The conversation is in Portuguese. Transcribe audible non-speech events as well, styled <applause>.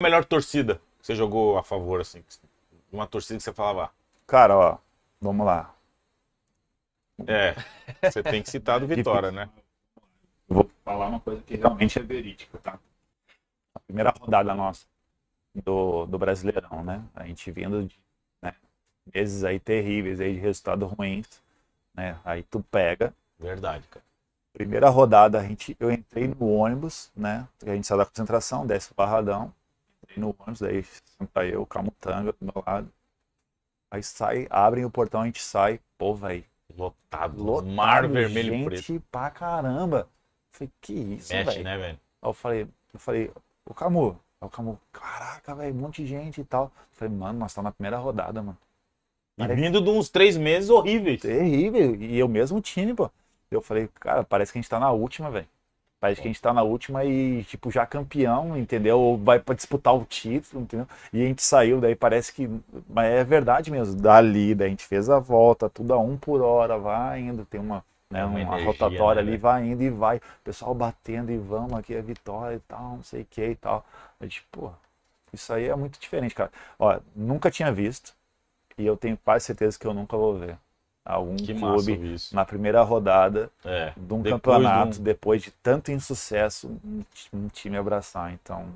a melhor torcida que você jogou a favor, assim? Uma torcida que você falava. Ah, cara, ó, vamos lá. É, você tem que citar do <laughs> Vitória, né? vou falar uma coisa que realmente é verídica, tá? A primeira rodada nossa do, do Brasileirão, né? A gente vindo de né, meses aí terríveis aí de resultado ruins, né? Aí tu pega. Verdade, cara. Primeira rodada, a gente, eu entrei no ônibus, né? A gente saiu da concentração, desce o barradão no ônibus, aí senta eu, camutanga do meu lado. Aí sai, abrem o portão, a gente sai. Pô, velho. Lotado. Lotado. Mar vermelho gente preto. Gente pra caramba. Falei, que isso, velho. Mexe, né, velho? Aí eu falei, eu falei, o Camu. Aí o Camu, caraca, velho, um monte de gente e tal. Eu falei, mano, nós estamos na primeira rodada, mano. E parece... vindo de uns três meses horríveis. Terrível. E eu mesmo time, pô. Eu falei, cara, parece que a gente tá na última, velho. Parece que a gente tá na última e, tipo, já campeão, entendeu? Ou vai para disputar o título, entendeu? E a gente saiu, daí parece que. Mas é verdade mesmo. Dali, daí a gente fez a volta, tudo a um por hora, vai indo, tem uma. Né, é uma, uma energia, rotatória né? ali, vai indo e vai. pessoal batendo e vamos aqui a vitória e tal, não sei o que e tal. A gente, pô, isso aí é muito diferente, cara. Ó, nunca tinha visto e eu tenho quase certeza que eu nunca vou ver algum que clube na primeira rodada é. de um campeonato, de um... depois de tanto insucesso, um time abraçar. Então,